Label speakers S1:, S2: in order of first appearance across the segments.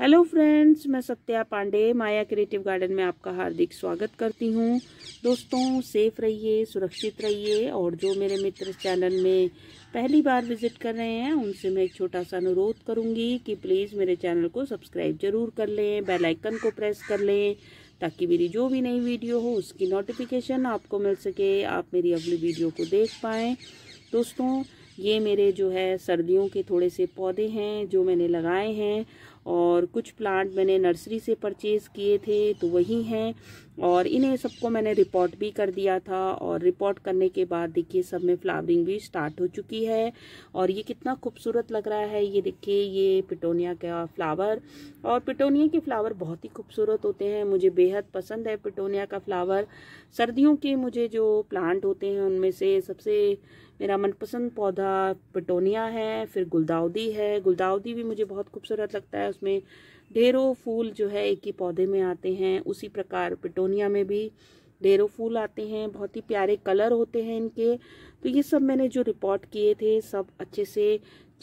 S1: hello friends मैं Satya Pandey Maya creative garden में आपका हार्दिक स्वागत करती हूं दोस्तों सेफ रहिए सुरक्षित रहिए और जो मेरे मित्र चैनल में पहली बार विजिट कर रहे हैं उनसे मैं एक छोटा सा अनुरोध करूंगी कि प्लीज़ मेरे चैनल को सब्सक्राइब जरूर कर लें बेल आइकन को प्रेस कर लें ताकि मेरी जो भी नई वीडियो हो उसकी नोटिफिकेशन आपको मिल सके आप मेरी अगली वीडियो को देख पाएँ दोस्तों ये मेरे जो है सर्दियों के थोड़े से पौधे हैं जो मैंने लगाए हैं और कुछ प्लांट मैंने नर्सरी से परचेज़ किए थे तो वही हैं और इन्हें सबको मैंने रिपोर्ट भी कर दिया था और रिपोर्ट करने के बाद देखिए सब में फ्लावरिंग भी स्टार्ट हो चुकी है और ये कितना खूबसूरत लग रहा है ये देखिए ये पिटोनिया का फ्लावर और पिटोनिया के फ्लावर बहुत ही खूबसूरत होते हैं मुझे बेहद पसंद है पिटोनिया का फ्लावर सर्दियों के मुझे जो प्लांट होते हैं उनमें से सबसे मेरा मनपसंद पौधा पिटोनिया है फिर गुलदाउदी है गुलदाउदी भी मुझे बहुत खूबसूरत लगता है उसमें ढेरों फूल जो है एक ही पौधे में आते हैं उसी प्रकार पिटोनिया बेगोनिया में भी डेरो फूल आते हैं बहुत ही प्यारे कलर होते हैं इनके तो ये सब मैंने जो रिपोर्ट किए थे सब अच्छे से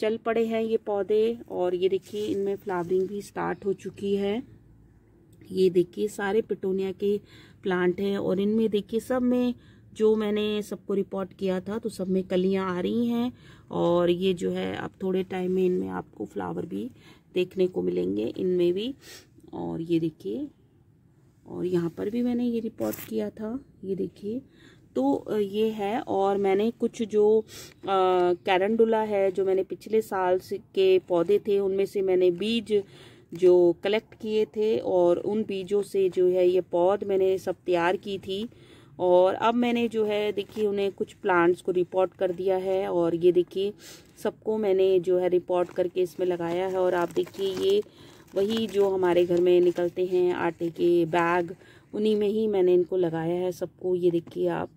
S1: चल पड़े हैं ये पौधे और ये देखिए इनमें फ्लावरिंग भी स्टार्ट हो चुकी है ये देखिए सारे पिटोनिया के प्लांट हैं और इनमें देखिए सब में जो मैंने सबको रिपोर्ट किया था तो सब में कलियां आ रही हैं और ये जो है अब थोड़े टाइम में इनमें आपको फ्लावर भी देखने को मिलेंगे इनमें भी और ये देखिए और यहाँ पर भी मैंने ये रिपोर्ट किया था ये देखिए तो ये है और मैंने कुछ जो कैरंडुला है जो मैंने पिछले साल के पौधे थे उनमें से मैंने बीज जो कलेक्ट किए थे और उन बीजों से जो है ये पौध मैंने सब तैयार की थी और अब मैंने जो है देखिए उन्हें कुछ प्लांट्स को रिपोर्ट कर दिया है और ये देखिए सबको मैंने जो है रिपोर्ट करके इसमें लगाया है और आप देखिए ये वही जो हमारे घर में निकलते हैं आटे के बैग उन्हीं में ही मैंने इनको लगाया है सबको ये देखिए आप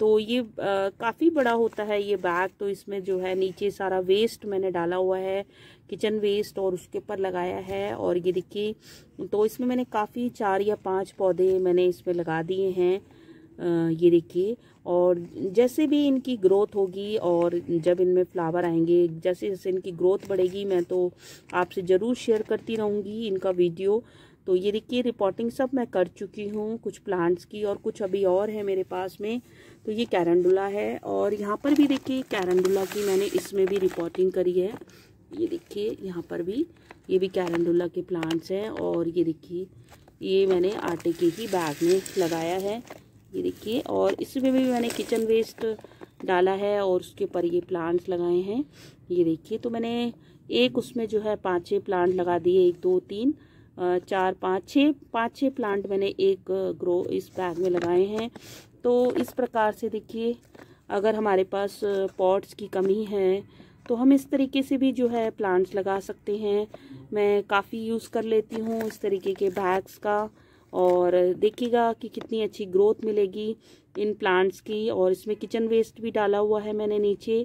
S1: तो ये काफ़ी बड़ा होता है ये बैग तो इसमें जो है नीचे सारा वेस्ट मैंने डाला हुआ है किचन वेस्ट और उसके ऊपर लगाया है और ये देखिए तो इसमें मैंने काफ़ी चार या पांच पौधे मैंने इसमें लगा दिए हैं ये देखिए और जैसे भी इनकी ग्रोथ होगी और जब इनमें फ्लावर आएंगे जैसे जैसे इनकी ग्रोथ बढ़ेगी मैं तो आपसे ज़रूर शेयर करती रहूँगी इनका वीडियो तो ये देखिए रिपोर्टिंग सब मैं कर चुकी हूँ कुछ प्लांट्स की और कुछ अभी और है मेरे पास में तो ये कैरंडुला है और यहाँ पर भी देखिए कैरंडुला की मैंने इसमें भी रिपोर्टिंग करी है ये देखिए यहाँ पर भी ये भी कैरंडुला के प्लांट्स हैं और ये देखिए ये मैंने आटे के ही बैग में लगाया है ये देखिए और इसमें भी मैंने किचन वेस्ट डाला है और उसके ऊपर ये प्लांट्स लगाए हैं ये देखिए तो मैंने एक उसमें जो है पाँच छः प्लांट लगा दिए एक दो तीन चार पाँच छः पाँच छः प्लांट मैंने एक ग्रो इस बैग में लगाए हैं तो इस प्रकार से देखिए अगर हमारे पास पॉट्स की कमी है तो हम इस तरीके से भी जो है प्लांट्स लगा सकते हैं मैं काफ़ी यूज़ कर लेती हूँ इस तरीके के बैग्स का और देखिएगा कि कितनी अच्छी ग्रोथ मिलेगी इन प्लांट्स की और इसमें किचन वेस्ट भी डाला हुआ है मैंने नीचे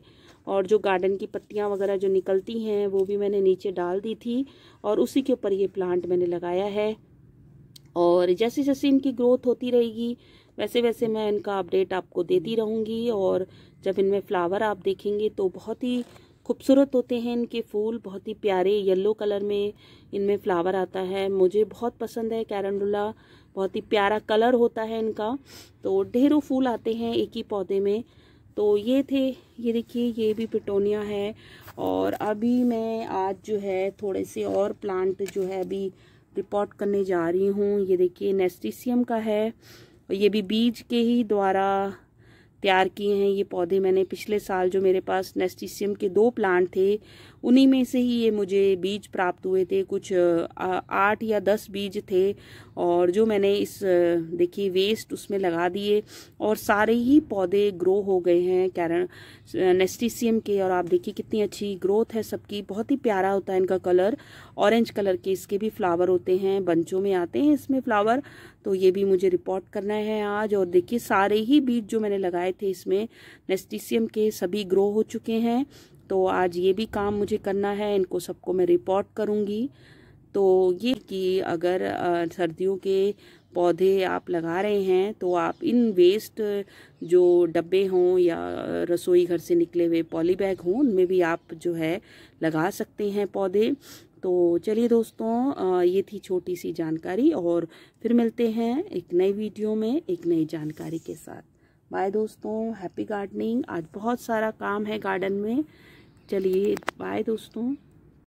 S1: और जो गार्डन की पत्तियाँ वगैरह जो निकलती हैं वो भी मैंने नीचे डाल दी थी और उसी के ऊपर ये प्लांट मैंने लगाया है और जैसे जैसे इनकी ग्रोथ होती रहेगी वैसे वैसे मैं इनका अपडेट आपको देती रहूँगी और जब इनमें फ्लावर आप देखेंगे तो बहुत ही खूबसूरत होते हैं इनके फूल बहुत ही प्यारे येलो कलर में इनमें फ्लावर आता है मुझे बहुत पसंद है कैरंडुला बहुत ही प्यारा कलर होता है इनका तो ढेरों फूल आते हैं एक ही पौधे में तो ये थे ये देखिए ये भी पिटोनिया है और अभी मैं आज जो है थोड़े से और प्लांट जो है अभी रिपोर्ट करने जा रही हूँ ये देखिए नेस्टिसियम का है और ये भी बीज के ही द्वारा तैयार किए हैं ये पौधे मैंने पिछले साल जो मेरे पास नेस्टिशियम के दो प्लांट थे उन्हीं में से ही ये मुझे बीज प्राप्त हुए थे कुछ आठ या दस बीज थे और जो मैंने इस देखिए वेस्ट उसमें लगा दिए और सारे ही पौधे ग्रो हो गए हैं कैरन नेस्टिशियम के और आप देखिए कितनी अच्छी ग्रोथ है सबकी बहुत ही प्यारा होता है इनका कलर ऑरेंज कलर के इसके भी फ्लावर होते हैं बंचों में आते हैं इसमें फ्लावर तो ये भी मुझे रिपोर्ट करना है आज और देखिए सारे ही बीज जो मैंने लगाए लगाए थे इसमें नेस्टिसियम के सभी ग्रो हो चुके हैं तो आज ये भी काम मुझे करना है इनको सबको मैं रिपोर्ट करूँगी तो ये कि अगर सर्दियों के पौधे आप लगा रहे हैं तो आप इन वेस्ट जो डब्बे हों या रसोई घर से निकले हुए पॉली बैग हों उनमें भी आप जो है लगा सकते हैं पौधे तो चलिए दोस्तों ये थी छोटी सी जानकारी और फिर मिलते हैं एक नई वीडियो में एक नई जानकारी के साथ बाय दोस्तों हैप्पी गार्डनिंग आज बहुत सारा काम है गार्डन में चलिए बाय दोस्तों